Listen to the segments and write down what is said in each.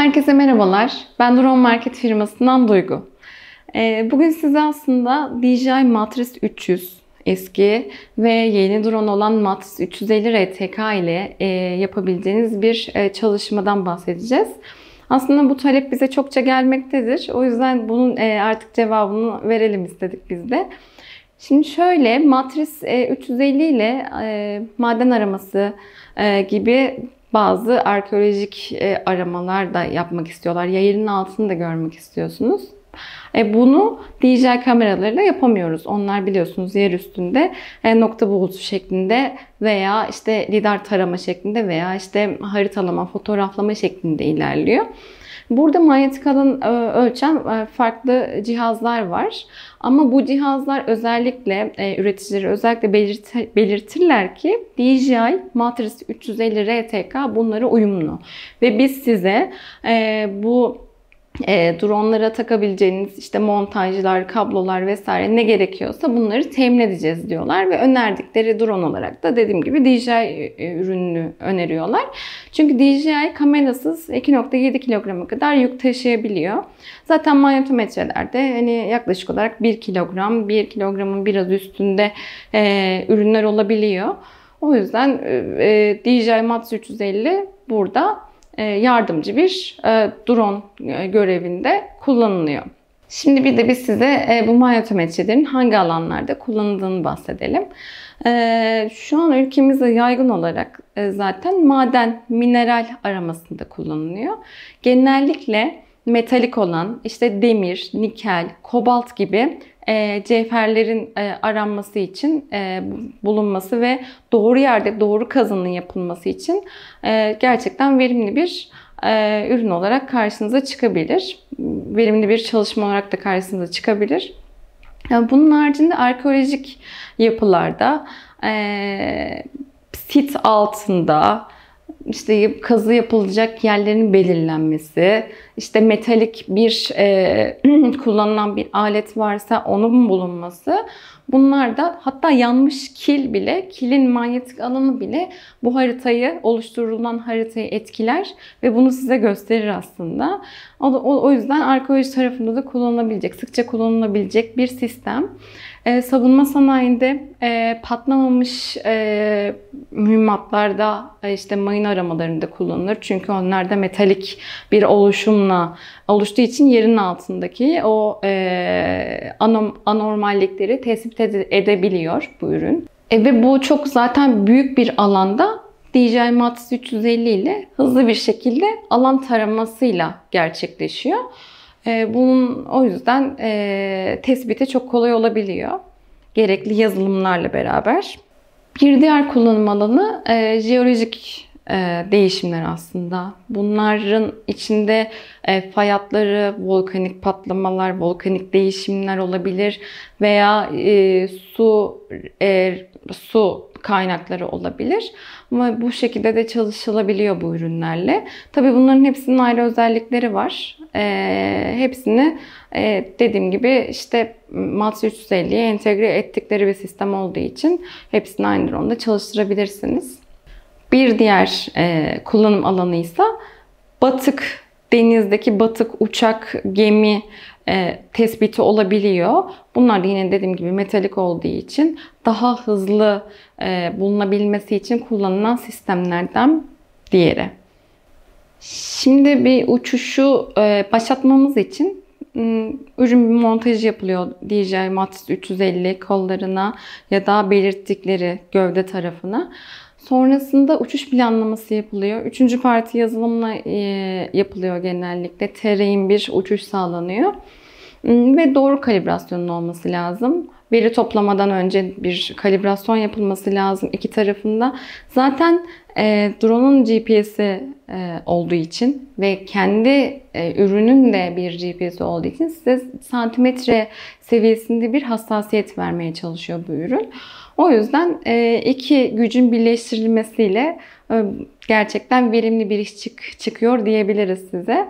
Herkese merhabalar. Ben Drone Market firmasından Duygu. Ee, bugün size aslında DJI Matris 300 eski ve yeni drone olan Matris 350 RTK ile e, yapabileceğiniz bir e, çalışmadan bahsedeceğiz. Aslında bu talep bize çokça gelmektedir. O yüzden bunun e, artık cevabını verelim istedik biz de. Şimdi şöyle matris 350 ile maden araması gibi bazı arkeolojik e, aramalar da yapmak istiyorlar. Yayının altını da görmek istiyorsunuz. E, bunu dijital kameralarıyla yapamıyoruz. Onlar biliyorsunuz yer üstünde e, nokta bulutu şeklinde veya işte lidar tarama şeklinde veya işte haritalama, fotoğraflama şeklinde ilerliyor. Burada manyetik alan e, ölçen e, farklı cihazlar var. Ama bu cihazlar özellikle e, üreticileri özellikle belirt belirtirler ki DJI Matrix 350 RTK bunlara uyumlu. Ve biz size bu e, dronlara takabileceğiniz işte montajlar, kablolar vesaire ne gerekiyorsa bunları temin edeceğiz diyorlar ve önerdikleri drone olarak da dediğim gibi DJI e, ürününü öneriyorlar. Çünkü DJI kamerasız 2.7 kilograma kadar yük taşıyabiliyor. Zaten manyetometrelerde hani yaklaşık olarak 1 kilogram, 1 kilogramın biraz üstünde e, ürünler olabiliyor. O yüzden e, DJI Mats 350 burada e, yardımcı bir e, drone e, görevinde kullanılıyor. Şimdi bir de biz size bu manyometrelerin hangi alanlarda kullanıldığını bahsedelim. Şu an ülkemizde yaygın olarak zaten maden, mineral aramasında kullanılıyor. Genellikle metalik olan işte demir, nikel, kobalt gibi e, cevherlerin e, aranması için e, bulunması ve doğru yerde doğru kazının yapılması için e, gerçekten verimli bir e, ürün olarak karşınıza çıkabilir. Verimli bir çalışma olarak da karşınıza çıkabilir. Bunun haricinde arkeolojik yapılarda, e, sit altında, işte kazı yapılacak yerlerin belirlenmesi, işte metalik bir e, kullanılan bir alet varsa onun bulunması. Bunlar da hatta yanmış kil bile, kilin manyetik alanı bile bu haritayı, oluşturulan haritayı etkiler ve bunu size gösterir aslında. O, o, o yüzden arkeoloji tarafında da kullanılabilecek, sıkça kullanılabilecek bir sistem. E, savunma sanayinde e, patlamamış e, da e, işte mayın aramalarında kullanılır. Çünkü onlar da metalik bir oluşumla oluştuğu için yerin altındaki o e, anormallikleri tespit edebiliyor bu ürün. E, ve bu çok zaten büyük bir alanda DJI Max 350 ile hızlı bir şekilde alan taramasıyla gerçekleşiyor. Ee, bunun o yüzden ee, tespiti çok kolay olabiliyor. Gerekli yazılımlarla beraber. Bir diğer kullanım alanı ee, jeolojik e, değişimler aslında. Bunların içinde e, fayatları, volkanik patlamalar, volkanik değişimler olabilir veya e, su su kaynakları olabilir. Ama bu şekilde de çalışılabiliyor bu ürünlerle. Tabii bunların hepsinin ayrı özellikleri var. hepsini dediğim gibi işte MATS 350'ye entegre ettikleri bir sistem olduğu için hepsini aynı onda çalıştırabilirsiniz. Bir diğer e, kullanım alanı ise batık denizdeki batık uçak gemi e, tespiti olabiliyor. Bunlar da yine dediğim gibi metalik olduğu için daha hızlı e, bulunabilmesi için kullanılan sistemlerden diğeri. Şimdi bir uçuşu e, başlatmamız için Iı, ürün montajı yapılıyor DJI Matis 350 kollarına ya da belirttikleri gövde tarafına. Sonrasında uçuş planlaması yapılıyor. Üçüncü parti yazılımla e, yapılıyor genellikle. Terrain bir uçuş sağlanıyor. Ve doğru kalibrasyonun olması lazım veri toplamadan önce bir kalibrasyon yapılması lazım iki tarafında. Zaten e, drone'un GPS'i e, olduğu için ve kendi e, ürünün de bir GPS'i olduğu için size santimetre seviyesinde bir hassasiyet vermeye çalışıyor bu ürün. O yüzden e, iki gücün birleştirilmesiyle e, gerçekten verimli bir iş çık, çıkıyor diyebiliriz size.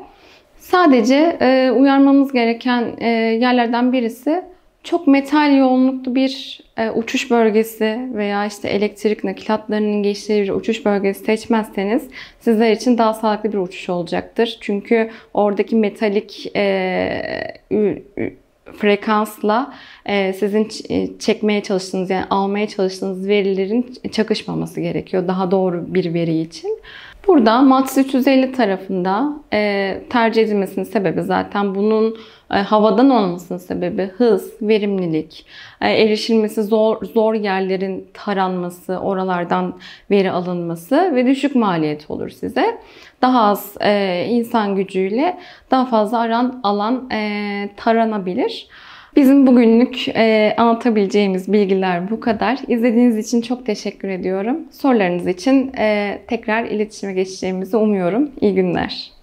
Sadece e, uyarmamız gereken e, yerlerden birisi çok metal yoğunluklu bir e, uçuş bölgesi veya işte elektrik nakil hatlarının geçtiği bir uçuş bölgesi seçmezseniz sizler için daha sağlıklı bir uçuş olacaktır. Çünkü oradaki metalik e, frekansla e, sizin e, çekmeye çalıştığınız yani almaya çalıştığınız verilerin çakışmaması gerekiyor daha doğru bir veri için. Burada Mats 350 tarafında e, tercih edilmesinin sebebi zaten bunun e, havadan olmasının sebebi hız, verimlilik, e, erişilmesi zor zor yerlerin taranması, oralardan veri alınması ve düşük maliyet olur size. Daha az e, insan gücüyle daha fazla aran alan e, taranabilir. Bizim bugünlük e, anlatabileceğimiz bilgiler bu kadar. İzlediğiniz için çok teşekkür ediyorum. Sorularınız için e, tekrar iletişime geçeceğimizi umuyorum. İyi günler.